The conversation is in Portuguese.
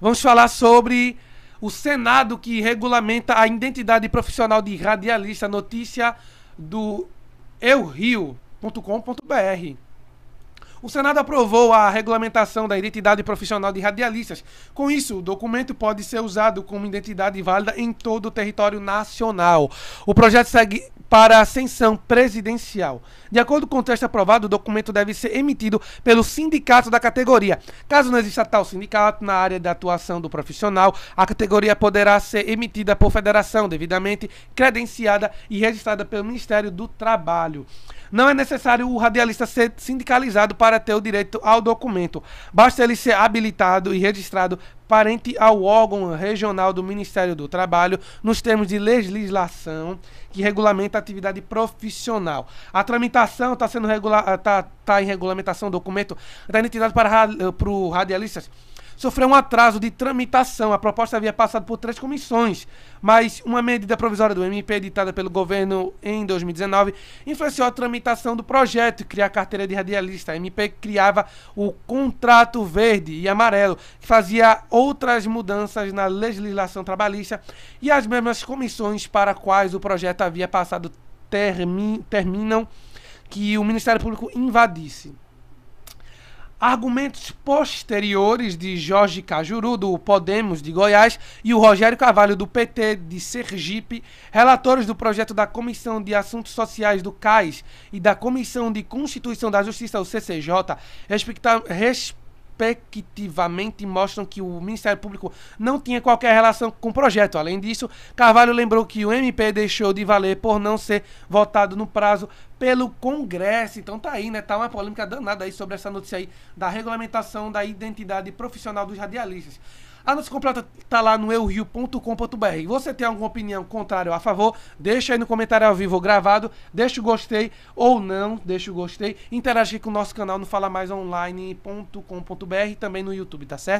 Vamos falar sobre o Senado que regulamenta a identidade profissional de radialista, notícia do eurio.com.br. O Senado aprovou a regulamentação da identidade profissional de radialistas. Com isso, o documento pode ser usado como identidade válida em todo o território nacional. O projeto segue para a ascensão presidencial. De acordo com o texto aprovado, o documento deve ser emitido pelo sindicato da categoria. Caso não exista tal sindicato na área da atuação do profissional, a categoria poderá ser emitida por federação, devidamente credenciada e registrada pelo Ministério do Trabalho. Não é necessário o radialista ser sindicalizado para ter o direito ao documento. Basta ele ser habilitado e registrado parente ao órgão regional do Ministério do Trabalho nos termos de legislação que regulamenta a atividade profissional. A tramitação está sendo regular, está tá em regulamentação, o documento tá da entidade para, para eh, o radialistas sofreu um atraso de tramitação. A proposta havia passado por três comissões, mas uma medida provisória do MP, editada pelo governo em 2019, influenciou a tramitação do projeto. e a carteira de radialista. A MP criava o contrato verde e amarelo, que fazia outras mudanças na legislação trabalhista e as mesmas comissões para quais o projeto havia passado termi terminam que o Ministério Público invadisse. Argumentos posteriores de Jorge Cajuru, do Podemos de Goiás, e o Rogério Carvalho, do PT de Sergipe, relatores do projeto da Comissão de Assuntos Sociais do CAIS e da Comissão de Constituição da Justiça, o CCJ, respectivamente respectivamente, mostram que o Ministério Público não tinha qualquer relação com o projeto. Além disso, Carvalho lembrou que o MP deixou de valer por não ser votado no prazo pelo Congresso. Então tá aí, né? Tá uma polêmica danada aí sobre essa notícia aí da regulamentação da identidade profissional dos radialistas. A notícia completa tá lá no eurio.com.br. Você tem alguma opinião contrária ou a favor? Deixa aí no comentário ao vivo ou gravado. Deixa o gostei ou não, deixa o gostei. Interage com o nosso canal no fala e também no YouTube, tá certo?